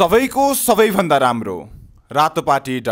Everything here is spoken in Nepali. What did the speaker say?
सबैको सबैभन्दा राम्रो रातो पार्टी